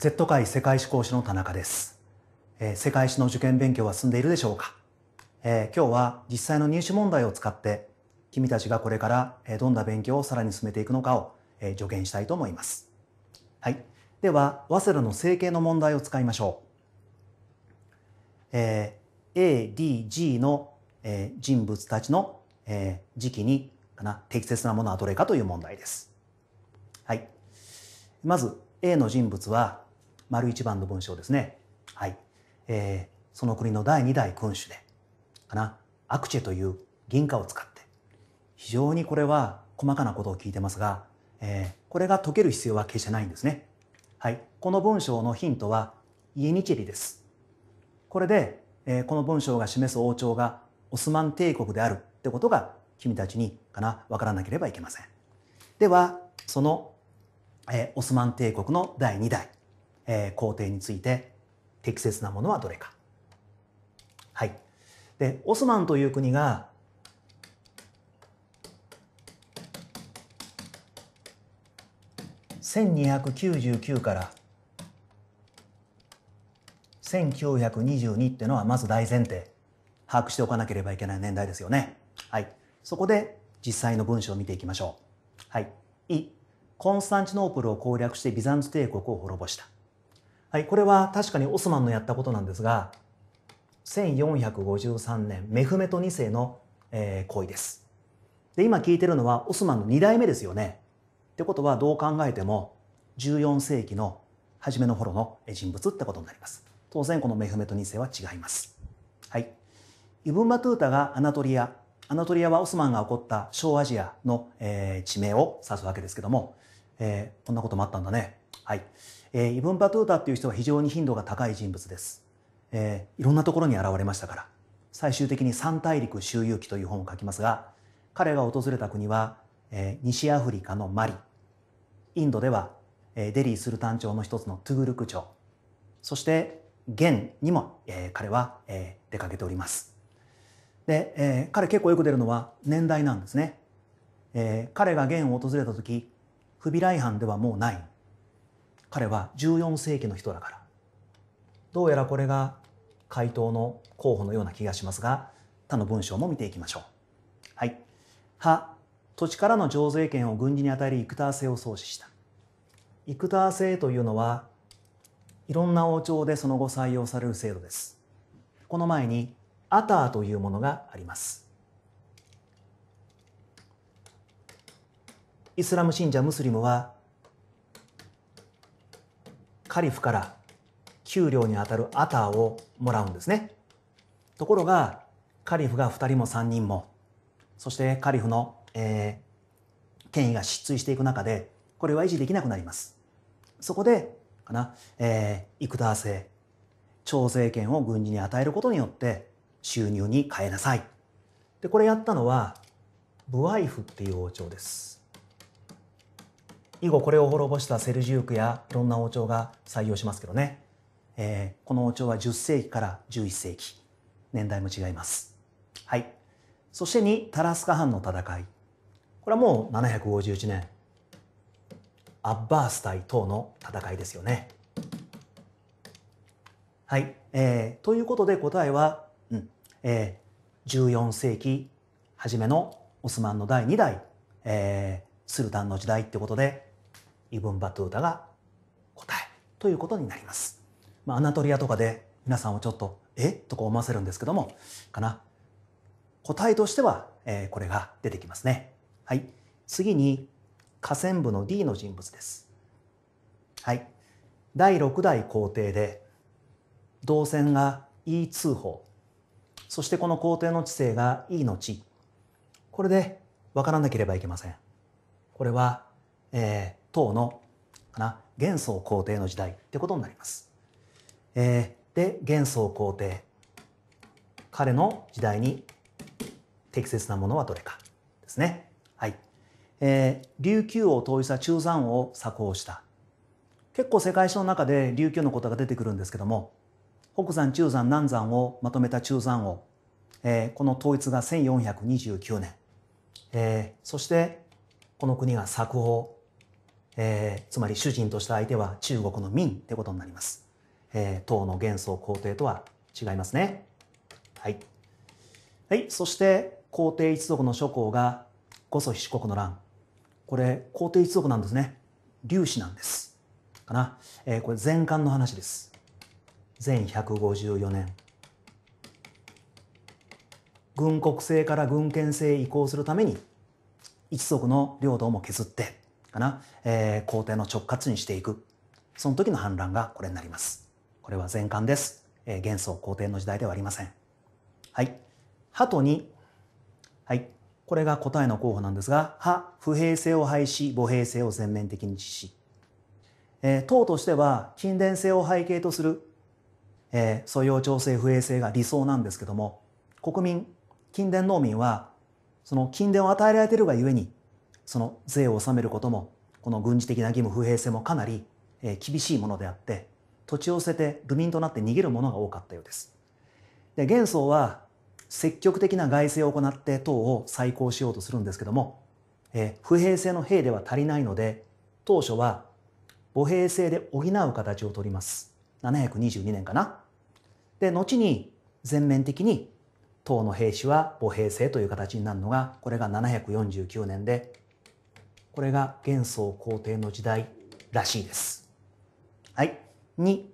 Z 界世界史講師の田中です、えー、世界史の受験勉強は進んでいるでしょうか、えー、今日は実際の入試問題を使って君たちがこれからどんな勉強をさらに進めていくのかを、えー、助言したいと思います。はい。では、早稲田の整形の問題を使いましょう。えー、A、D、G の、えー、人物たちの、えー、時期にかな適切なものはどれかという問題です。はい。まず、A の人物は丸一番の文章ですね。はい。えー、その国の第二代君主で、かな、アクチェという銀貨を使って、非常にこれは細かなことを聞いてますが、えー、これが解ける必要は決してないんですね。はい。この文章のヒントは、イエニチェリです。これで、えー、この文章が示す王朝がオスマン帝国であるってことが君たちにかな、わからなければいけません。では、その、えー、オスマン帝国の第2代、えー、工程について適切なものはどれか。はい。で、オスマンという国が、1299から1922っていうのはまず大前提把握しておかなければいけない年代ですよね。はい。そこで実際の文章を見ていきましょう。はい。イ、コンスタンチノープルを攻略してビザンツ帝国を滅ぼした。はい、これは確かにオスマンのやったことなんですが、1453年、メフメト2世の、えー、行為です。で、今聞いてるのはオスマンの2代目ですよね。ってことはどう考えても、14世紀の初めの頃の人物ってことになります。当然このメフメト2世は違います。はい。イブン・バトゥータがアナトリア、アナトリアはオスマンが起こった小アジアの、えー、地名を指すわけですけども、えー、こんなこともあったんだね。はい。えー、イブン・バトゥータっていう人は非常に頻度が高い人物です、えー、いろんなところに現れましたから最終的に「三大陸周遊記」という本を書きますが彼が訪れた国は、えー、西アフリカのマリインドでは、えー、デリー・スルタン朝の一つのトゥグルク朝そして元にも、えー、彼は、えー、出かけておりますで、えー、彼結構よく出るのは年代なんですね、えー、彼が元を訪れた時フビライハンではもうない彼は14世紀の人だからどうやらこれが回答の候補のような気がしますが他の文章も見ていきましょう。はい。は、土地からの上税権を軍事に与えるイクター制を創始した。イクター制というのはいろんな王朝でその後採用される制度です。この前にアターというものがあります。イスラム信者ムスリムはカリフから給料にあたるアターをもらうんですね。ところが、カリフが2人も3人も、そしてカリフの、えー、権威が失墜していく中で、これは維持できなくなります。そこで、かな、えー、イクター制、調整権を軍事に与えることによって、収入に変えなさい。で、これやったのは、ブワイフっていう王朝です。以後これを滅ぼしたセルジュークやいろんな王朝が採用しますけどね、えー、この王朝は10世紀から11世紀年代も違いますはいそして2タラスカ藩の戦いこれはもう751年アッバース対等の戦いですよねはい、えー、ということで答えは、うんえー、14世紀初めのオスマンの第2代、えー、スルタンの時代ってことでイブン・バトゥータが答えということになります。まあ、アナトリアとかで皆さんをちょっと「えとか思わせるんですけどもかな答えとしては、えー、これが出てきますね。はい、次に河川部の D の人物です。はい、第6代皇帝で動線が E 通報そしてこの皇帝の知性が E の地これで分からなければいけません。これは、えー、唐のかな元宗皇帝の時代ってことになります。えー、で元宗皇帝彼の時代に適切なものはどれかですね。はいえー、琉球を統一した中山を作法した結構世界史の中で琉球のことが出てくるんですけども北山中山南山をまとめた中山王、えー、この統一が1429年、えー、そしてこの国が作法えー、つまり主人とした相手は中国の民ってことになります。えー、唐の元宗皇帝とは違いますね。はい。はい、そして皇帝一族の諸侯が五祖四国の乱。これ、皇帝一族なんですね。粒子なんです。かな。えー、これ前漢の話です。全154年。軍国制から軍権制移行するために一族の領土も削ってかな、えー、皇帝の直轄にしていく。その時の反乱がこれになります。これは全巻です。えー、元宋皇帝の時代ではありません。はい。鳩に、はい。これが答えの候補なんですが、歯、不平性を廃し、母平性を全面的に実施。えー、党としては、近伝性を背景とする、えー、素養調整不平性が理想なんですけども、国民、近伝農民は、その近伝を与えられているがゆえに、その税を納めることもこの軍事的な義務不平性もかなり厳しいものであって土地を捨てて部民となって逃げる者が多かったようですで元宗は積極的な外政を行って党を再興しようとするんですけども、不平性の兵では足りないので当初は母平制で補う形をとります722年かなで後に全面的に党の兵士は母平制という形になるのがこれが749年でこれが元宋皇帝の時代らしいです。はい。2、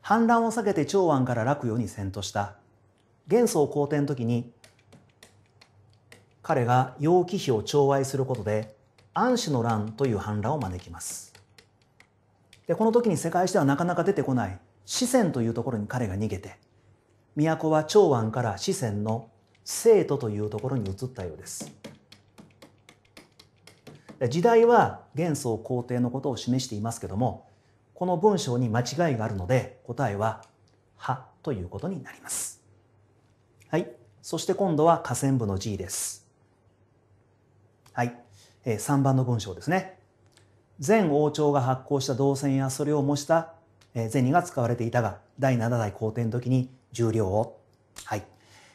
反乱を避けて長安から洛陽に遷都した。元宋皇帝の時に、彼が楊貴妃を寵愛することで、安史の乱という反乱を招きます。で、この時に世界史ではなかなか出てこない四川というところに彼が逃げて、都は長安から四川の生徒というところに移ったようです。時代は元宋皇帝のことを示していますけどもこの文章に間違いがあるので答えは「は」ということになります。はい、そして今度は下線部の G です。はい、3番の文章ですね。前王朝が発行した銅線やそれを模した銭が使われていたが第7代皇帝の時に重量を、はい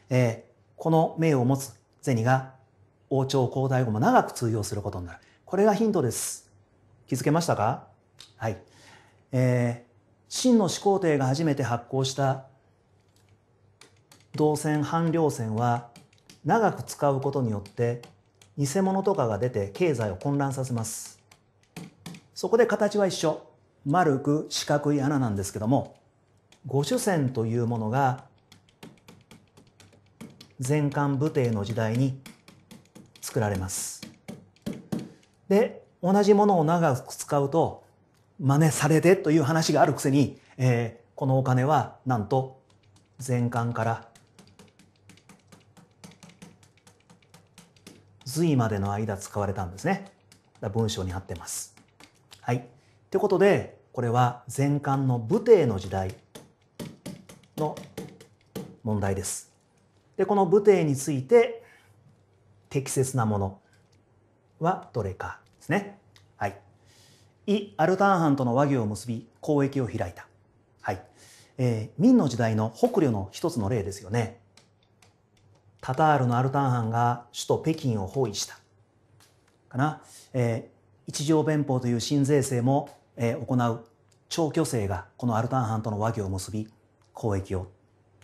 えー、この名を持つ銭が王朝皇太后も長く通用することになる。これがヒントです。気づけましたかはい。えー、真の始皇帝が初めて発行した銅線半量線は長く使うことによって偽物とかが出て経済を混乱させますそこで形は一緒丸く四角い穴なんですけども五種線というものが前漢武帝の時代に作られますで、同じものを長く使うと、真似されてという話があるくせに、えー、このお金はなんと前巻から隋までの間使われたんですね。文章に貼ってます。はい。ってことで、これは前漢の武帝の時代の問題です。で、この武帝について適切なものはどれかですね。はい。イ・アルターン藩との和議を結び、交易を開いた。はい。えー、明の時代の北領の一つの例ですよね。タタールのアルターン藩が首都北京を包囲した。かな。えー、一条弁法という新税制も、えー、行う長居制がこのアルタン藩との和議を結び、交易を。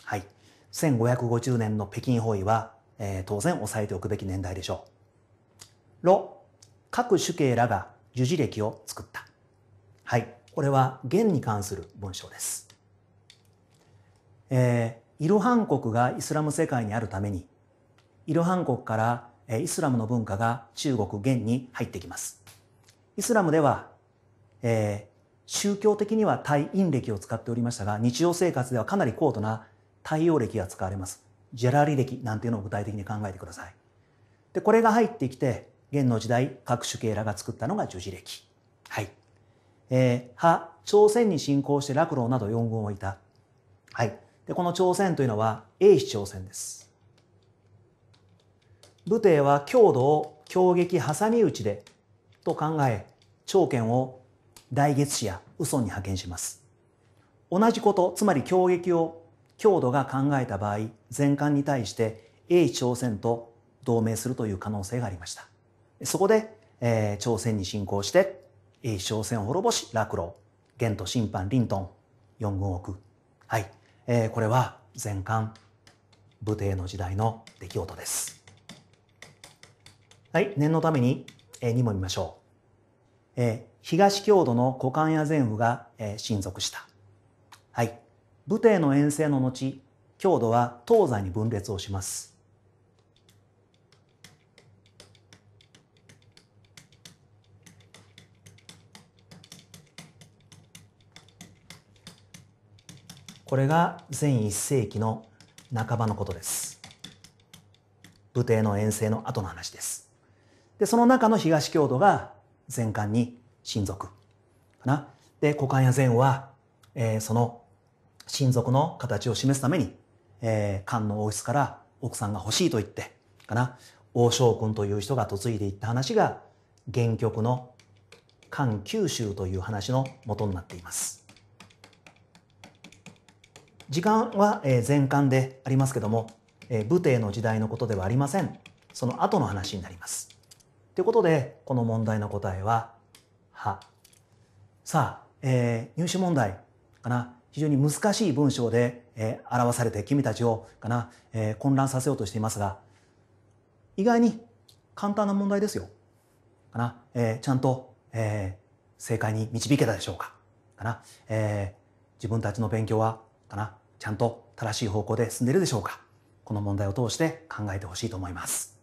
はい。1550年の北京包囲は、えー、当然抑えておくべき年代でしょう。ロ各主刑らが樹事歴を作った。はい。これは元に関する文章です。えー、イルハン国がイスラム世界にあるために、イルハン国からイスラムの文化が中国元に入ってきます。イスラムでは、えー、宗教的には対陰歴を使っておりましたが、日常生活ではかなり高度な対応歴が使われます。ジェラリ歴なんていうのを具体的に考えてください。で、これが入ってきて、元の時代各種系らが作ったのが十字歴。はい。えー、は、朝鮮に侵攻して落老など四軍をいた。はい。で、この朝鮮というのは英史朝鮮です。武帝は強度を強撃挟み撃ちでと考え、朝鮮を大月氏や嘘に派遣します。同じこと、つまり強撃を強度が考えた場合、全艦に対して英朝鮮と同盟するという可能性がありました。そこで、えー、朝鮮に侵攻して、朝鮮を滅ぼし、洛路、元と審判、リントン、四軍奥。はい。えー、これは、前漢、武帝の時代の出来事です。はい。念のために、えー、2問見ましょう。えー、東京都の古漢や前武が、えー、親族した。はい。武帝の遠征の後、郷土は東西に分裂をします。これが前1世紀の半ばのことです。武帝の遠征の後の話です。で、その中の東京都が前漢に親族かな。で、古漢や前は、えー、その親族の形を示すために、えー、漢の王室から奥さんが欲しいと言って、かな。王将君という人が嫁いでいった話が、原曲の漢九州という話の元になっています。時間は前巻でありますけども、武帝の時代のことではありません。その後の話になります。ということで、この問題の答えは、は。さあ、えー、入試問題かな。非常に難しい文章で、えー、表されて君たちをかな、えー、混乱させようとしていますが、意外に簡単な問題ですよ。かな。えー、ちゃんと、えー、正解に導けたでしょうか。かな。えー、自分たちの勉強はかなちゃんと正しい方向で進んでいるでしょうかこの問題を通して考えてほしいと思います。